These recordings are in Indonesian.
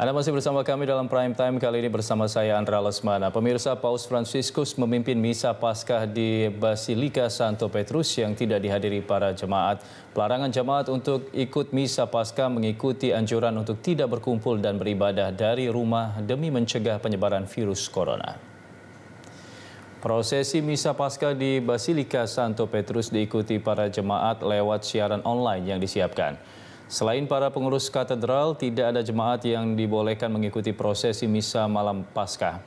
Anda masih bersama kami dalam Prime Time kali ini bersama saya Andra Lesmana. Pemirsa Paus Franciscus memimpin misa Paskah di Basilika Santo Petrus yang tidak dihadiri para jemaat. Pelarangan jemaat untuk ikut misa Paskah mengikuti anjuran untuk tidak berkumpul dan beribadah dari rumah demi mencegah penyebaran virus corona. Prosesi Misa Paskah di Basilika Santo Petrus diikuti para jemaat lewat siaran online yang disiapkan. Selain para pengurus katedral, tidak ada jemaat yang dibolehkan mengikuti prosesi misa malam Paskah.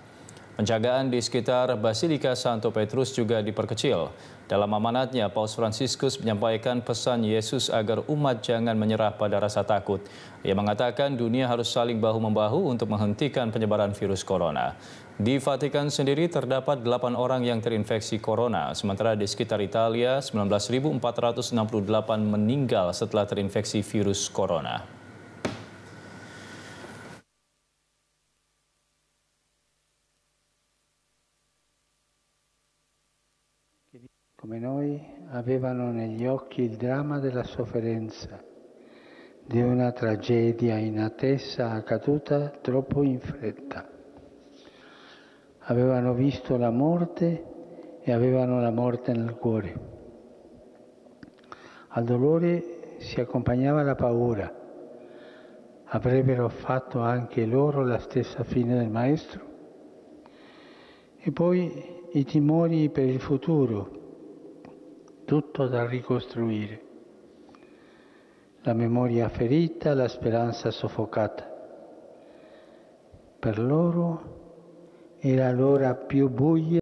Penjagaan di sekitar Basilika Santo Petrus juga diperkecil. Dalam amanatnya, Paus Fransiskus menyampaikan pesan Yesus agar umat jangan menyerah pada rasa takut. Ia mengatakan dunia harus saling bahu-membahu untuk menghentikan penyebaran virus corona. Di Vatikan sendiri terdapat 8 orang yang terinfeksi corona, sementara di sekitar Italia 19.468 meninggal setelah terinfeksi virus corona. come noi, avevano negli occhi il dramma della sofferenza, di una tragedia inattesa accaduta troppo in fretta. Avevano visto la morte e avevano la morte nel cuore. Al dolore si accompagnava la paura. Avrebbero fatto anche loro la stessa fine del maestro? E poi i timori per il futuro tutto da ricostruire. La memoria ferita, la speranza soffocata. Per loro era l'ora più buia.